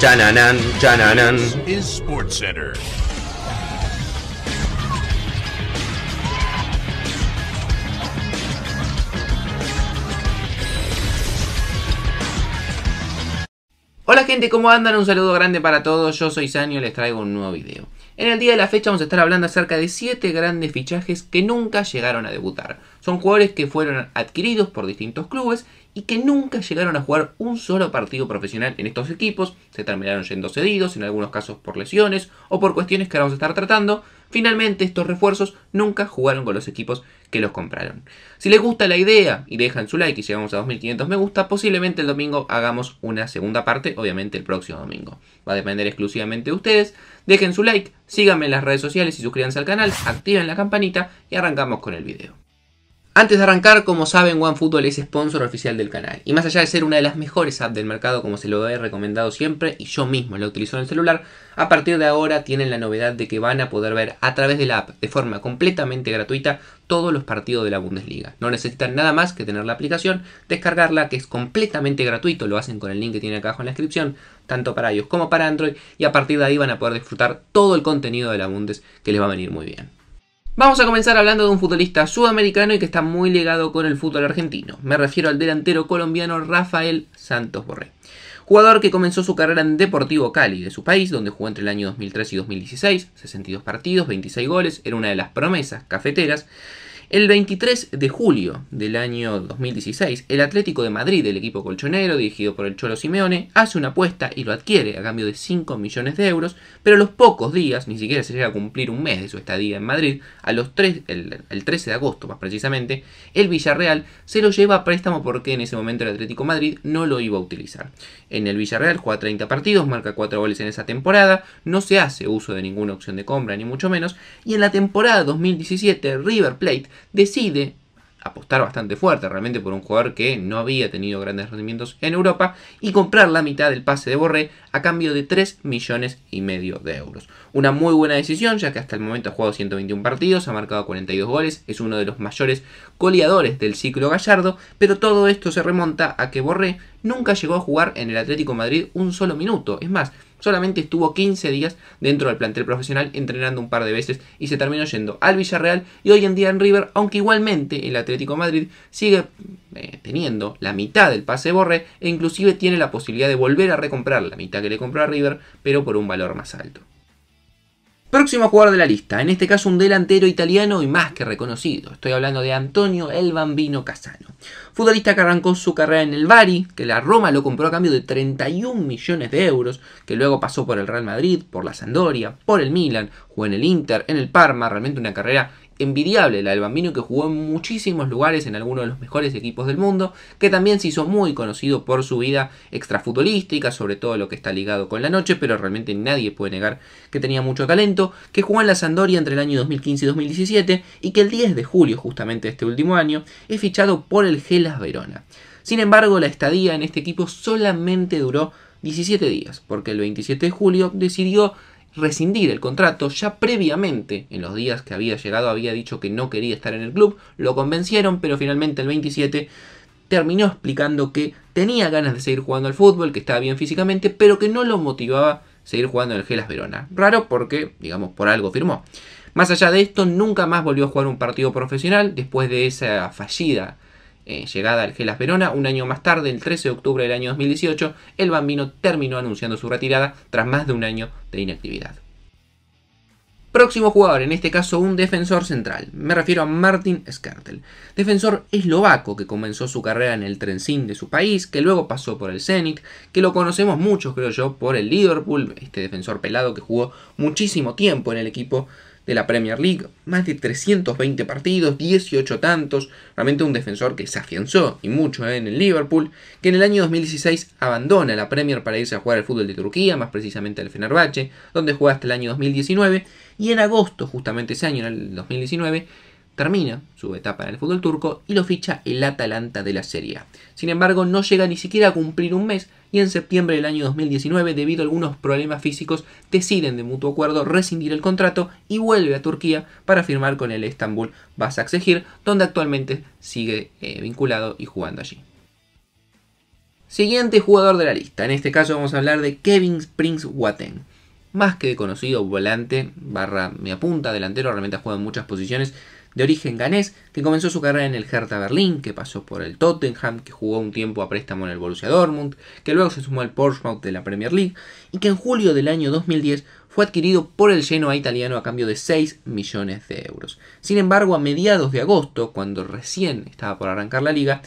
This is Sports Center. Hola gente, ¿cómo andan? Un saludo grande para todos, yo soy Sanio y les traigo un nuevo video. En el día de la fecha vamos a estar hablando acerca de 7 grandes fichajes que nunca llegaron a debutar. Son jugadores que fueron adquiridos por distintos clubes y que nunca llegaron a jugar un solo partido profesional en estos equipos, se terminaron yendo cedidos, en algunos casos por lesiones o por cuestiones que ahora vamos a estar tratando. Finalmente estos refuerzos nunca jugaron con los equipos que los compraron. Si les gusta la idea y dejan su like y llegamos a 2500 me gusta, posiblemente el domingo hagamos una segunda parte, obviamente el próximo domingo. Va a depender exclusivamente de ustedes. Dejen su like, síganme en las redes sociales y suscríbanse al canal, activen la campanita y arrancamos con el video. Antes de arrancar, como saben, OneFootball es sponsor oficial del canal. Y más allá de ser una de las mejores apps del mercado, como se lo he recomendado siempre, y yo mismo la utilizo en el celular, a partir de ahora tienen la novedad de que van a poder ver a través de la app, de forma completamente gratuita, todos los partidos de la Bundesliga. No necesitan nada más que tener la aplicación, descargarla, que es completamente gratuito, lo hacen con el link que tiene acá abajo en la descripción, tanto para iOS como para Android, y a partir de ahí van a poder disfrutar todo el contenido de la Bundes, que les va a venir muy bien. Vamos a comenzar hablando de un futbolista sudamericano y que está muy ligado con el fútbol argentino. Me refiero al delantero colombiano Rafael Santos Borré. Jugador que comenzó su carrera en Deportivo Cali de su país, donde jugó entre el año 2003 y 2016, 62 partidos, 26 goles, era una de las promesas cafeteras. El 23 de julio del año 2016, el Atlético de Madrid, el equipo colchonero dirigido por el Cholo Simeone, hace una apuesta y lo adquiere a cambio de 5 millones de euros, pero a los pocos días, ni siquiera se llega a cumplir un mes de su estadía en Madrid, a los 3, el, 13 de agosto más precisamente, el Villarreal se lo lleva a préstamo porque en ese momento el Atlético Madrid no lo iba a utilizar. En el Villarreal juega 30 partidos, marca 4 goles en esa temporada, no se hace uso de ninguna opción de compra, ni mucho menos, y en la temporada 2017 River Plate decide apostar bastante fuerte realmente por un jugador que no había tenido grandes rendimientos en Europa y comprar la mitad del pase de Borré a cambio de 3 millones y medio de euros. Una muy buena decisión ya que hasta el momento ha jugado 121 partidos, ha marcado 42 goles, es uno de los mayores goleadores del ciclo gallardo, pero todo esto se remonta a que Borré nunca llegó a jugar en el Atlético Madrid un solo minuto. Es más, Solamente estuvo 15 días dentro del plantel profesional entrenando un par de veces y se terminó yendo al Villarreal y hoy en día en River, aunque igualmente el Atlético Madrid sigue eh, teniendo la mitad del pase Borré e inclusive tiene la posibilidad de volver a recomprar la mitad que le compró a River, pero por un valor más alto. Próximo jugador de la lista, en este caso un delantero italiano y más que reconocido. Estoy hablando de Antonio El Bambino Casano. Futbolista que arrancó su carrera en el Bari, que la Roma lo compró a cambio de 31 millones de euros, que luego pasó por el Real Madrid, por la Sandoria, por el Milan, jugó en el Inter, en el Parma, realmente una carrera envidiable la del Bambino que jugó en muchísimos lugares en algunos de los mejores equipos del mundo, que también se hizo muy conocido por su vida extrafutbolística, sobre todo lo que está ligado con la noche, pero realmente nadie puede negar que tenía mucho talento, que jugó en la Sandoria entre el año 2015 y 2017 y que el 10 de julio justamente este último año es fichado por el Gelas Verona. Sin embargo, la estadía en este equipo solamente duró 17 días, porque el 27 de julio decidió rescindir el contrato. Ya previamente, en los días que había llegado, había dicho que no quería estar en el club. Lo convencieron, pero finalmente el 27 terminó explicando que tenía ganas de seguir jugando al fútbol, que estaba bien físicamente, pero que no lo motivaba seguir jugando en el Gelas Verona. Raro porque, digamos, por algo firmó. Más allá de esto, nunca más volvió a jugar un partido profesional después de esa fallida eh, llegada al Gelas Verona. Un año más tarde, el 13 de octubre del año 2018, el bambino terminó anunciando su retirada tras más de un año de inactividad. Próximo jugador, en este caso un defensor central. Me refiero a Martin Skrtel. defensor eslovaco que comenzó su carrera en el Trencín de su país, que luego pasó por el Zenit, que lo conocemos muchos, creo yo, por el Liverpool, este defensor pelado que jugó muchísimo tiempo en el equipo de la Premier League, más de 320 partidos, 18 tantos, realmente un defensor que se afianzó y mucho eh, en el Liverpool, que en el año 2016 abandona la Premier para irse a jugar al fútbol de Turquía, más precisamente al Fenerbahce, donde juega hasta el año 2019, y en agosto, justamente ese año, en el 2019, termina su etapa en el fútbol turco y lo ficha el Atalanta de la Serie A. Sin embargo, no llega ni siquiera a cumplir un mes y en septiembre del año 2019, debido a algunos problemas físicos, deciden de mutuo acuerdo rescindir el contrato y vuelve a Turquía para firmar con el Estambul Basaksehir, donde actualmente sigue eh, vinculado y jugando allí. Siguiente jugador de la lista, en este caso vamos a hablar de Kevin springs Watten más que conocido volante, barra me apunta, delantero, realmente ha juega en muchas posiciones, de origen ganés, que comenzó su carrera en el Hertha Berlín, que pasó por el Tottenham, que jugó un tiempo a préstamo en el Borussia Dortmund, que luego se sumó al Portsmouth de la Premier League, y que en julio del año 2010 fue adquirido por el Genoa italiano a cambio de 6 millones de euros. Sin embargo, a mediados de agosto, cuando recién estaba por arrancar la liga,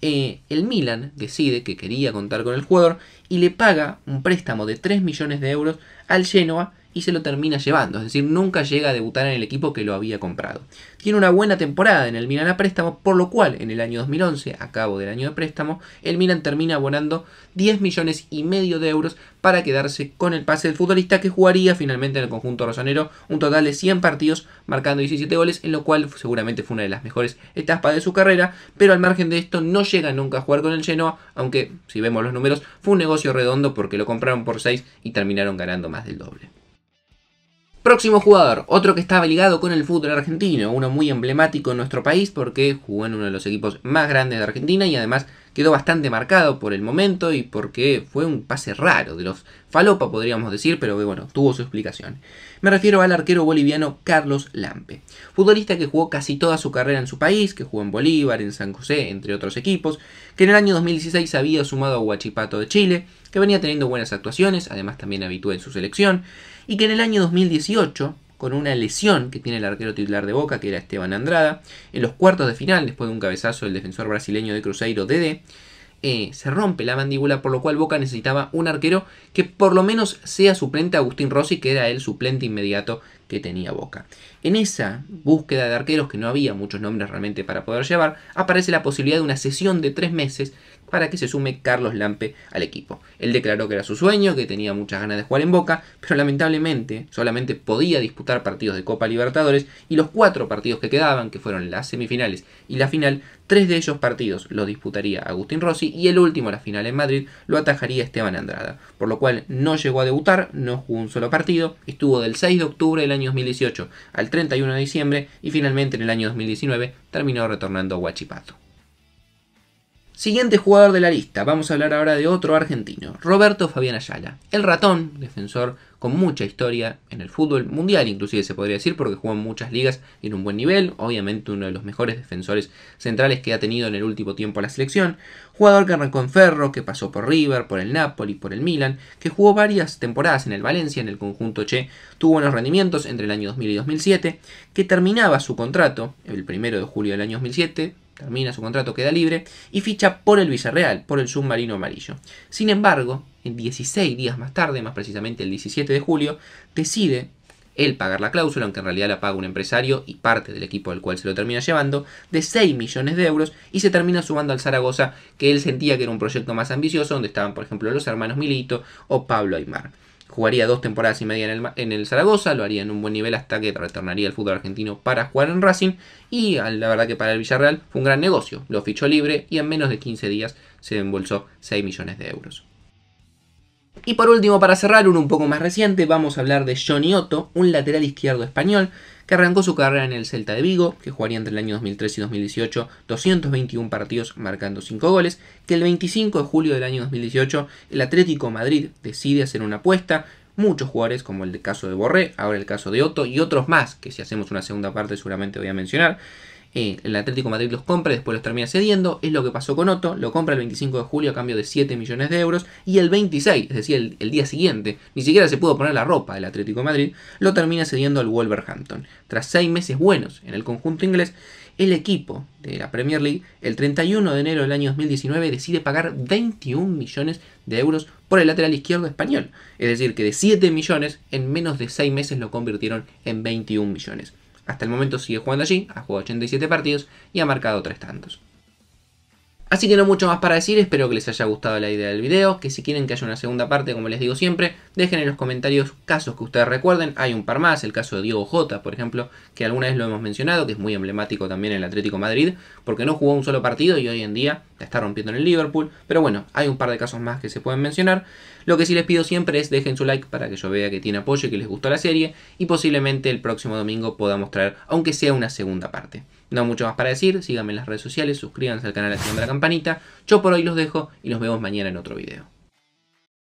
eh, el Milan decide que quería contar con el jugador y le paga un préstamo de 3 millones de euros al Genoa y se lo termina llevando, es decir, nunca llega a debutar en el equipo que lo había comprado. Tiene una buena temporada en el Milan a préstamo, por lo cual en el año 2011, a cabo del año de préstamo, el Milan termina abonando 10 millones y medio de euros para quedarse con el pase del futbolista que jugaría finalmente en el conjunto rosonero un total de 100 partidos, marcando 17 goles, en lo cual seguramente fue una de las mejores etapas de su carrera, pero al margen de esto no llega nunca a jugar con el Genoa, aunque si vemos los números fue un negocio redondo porque lo compraron por 6 y terminaron ganando más del doble. Próximo jugador, otro que estaba ligado con el fútbol argentino, uno muy emblemático en nuestro país porque jugó en uno de los equipos más grandes de Argentina y además quedó bastante marcado por el momento y porque fue un pase raro de los falopa, podríamos decir, pero bueno, tuvo su explicación. Me refiero al arquero boliviano Carlos Lampe, futbolista que jugó casi toda su carrera en su país, que jugó en Bolívar, en San José, entre otros equipos, que en el año 2016 había sumado a Huachipato de Chile, que venía teniendo buenas actuaciones, además también habitué en su selección, y que en el año 2018 con una lesión que tiene el arquero titular de Boca, que era Esteban Andrada. En los cuartos de final, después de un cabezazo del defensor brasileño de Cruzeiro, Dede, eh, se rompe la mandíbula, por lo cual Boca necesitaba un arquero que por lo menos sea suplente a Agustín Rossi, que era el suplente inmediato que tenía Boca. En esa búsqueda de arqueros, que no había muchos nombres realmente para poder llevar, aparece la posibilidad de una sesión de tres meses para que se sume Carlos Lampe al equipo. Él declaró que era su sueño, que tenía muchas ganas de jugar en Boca, pero lamentablemente solamente podía disputar partidos de Copa Libertadores y los cuatro partidos que quedaban, que fueron las semifinales y la final, tres de ellos partidos los disputaría Agustín Rossi y el último, la final en Madrid, lo atajaría Esteban Andrada, por lo cual no llegó a debutar, no jugó un solo partido, estuvo del 6 de octubre del año 2018 al 31 de diciembre y finalmente en el año 2019 terminó retornando a Huachipato. Siguiente jugador de la lista, vamos a hablar ahora de otro argentino, Roberto Fabián Ayala. El ratón, defensor con mucha historia en el fútbol mundial, inclusive se podría decir, porque jugó en muchas ligas y en un buen nivel. Obviamente uno de los mejores defensores centrales que ha tenido en el último tiempo la selección. Jugador que arrancó en Ferro, que pasó por River, por el Napoli, por el Milan, que jugó varias temporadas en el Valencia, en el conjunto Che, tuvo buenos rendimientos entre el año 2000 y 2007, que terminaba su contrato el primero de julio del año 2007, termina su contrato, queda libre y ficha por el Villarreal, por el submarino amarillo. Sin embargo, en 16 días más tarde, más precisamente el 17 de julio, decide él pagar la cláusula, aunque en realidad la paga un empresario y parte del equipo del cual se lo termina llevando, de 6 millones de euros y se termina sumando al Zaragoza, que él sentía que era un proyecto más ambicioso, donde estaban, por ejemplo, los hermanos Milito o Pablo Aymar jugaría dos temporadas y media en el, Zaragoza, lo haría en un buen nivel hasta que retornaría al fútbol argentino para jugar en Racing y la verdad que para el Villarreal fue un gran negocio, lo fichó libre y en menos de 15 días se embolsó 6 millones de euros. Y por último, para cerrar, uno un poco más reciente, vamos a hablar de Johnny Otto, un lateral izquierdo español que arrancó su carrera en el Celta de Vigo, que jugaría entre el año 2003 y 2018 221 partidos marcando 5 goles, que el 25 de julio del año 2018 el Atlético Madrid decide hacer una apuesta, muchos jugadores como el de caso de Borré, ahora el caso de Otto y otros más que si hacemos una segunda parte seguramente voy a mencionar, eh, el Atlético Madrid los compra, después los termina cediendo, es lo que pasó con Otto, lo compra el 25 de julio a cambio de 7 millones de euros, y el 26, es decir, el, día siguiente, ni siquiera se pudo poner la ropa del Atlético Madrid, lo termina cediendo al Wolverhampton. Tras 6 meses buenos en el conjunto inglés, el equipo de la Premier League el 31 de enero del año 2019 decide pagar 21 millones de euros por el lateral izquierdo español. Es decir, que de 7 millones en menos de 6 meses lo convirtieron en 21 millones. Hasta el momento sigue jugando allí, ha jugado 87 partidos y ha marcado 3 tantos. Así que no mucho más para decir, espero que les haya gustado la idea del video, que si quieren que haya una segunda parte, como les digo siempre, dejen en los comentarios casos que ustedes recuerden, hay un par más, el caso de Diego Jota, por ejemplo, que alguna vez lo hemos mencionado, que es muy emblemático también en el Atlético Madrid, porque no jugó un solo partido y hoy en día está rompiendo en el Liverpool, pero bueno, hay un par de casos más que se pueden mencionar. Lo que sí les pido siempre es dejen su like para que yo vea que tiene apoyo y que les gustó la serie, y posiblemente el próximo domingo podamos traer, aunque sea una segunda parte. No mucho más para decir, síganme en las redes sociales, suscríbanse al canal haciendo la campanita. Yo por hoy los dejo y nos vemos mañana en otro video.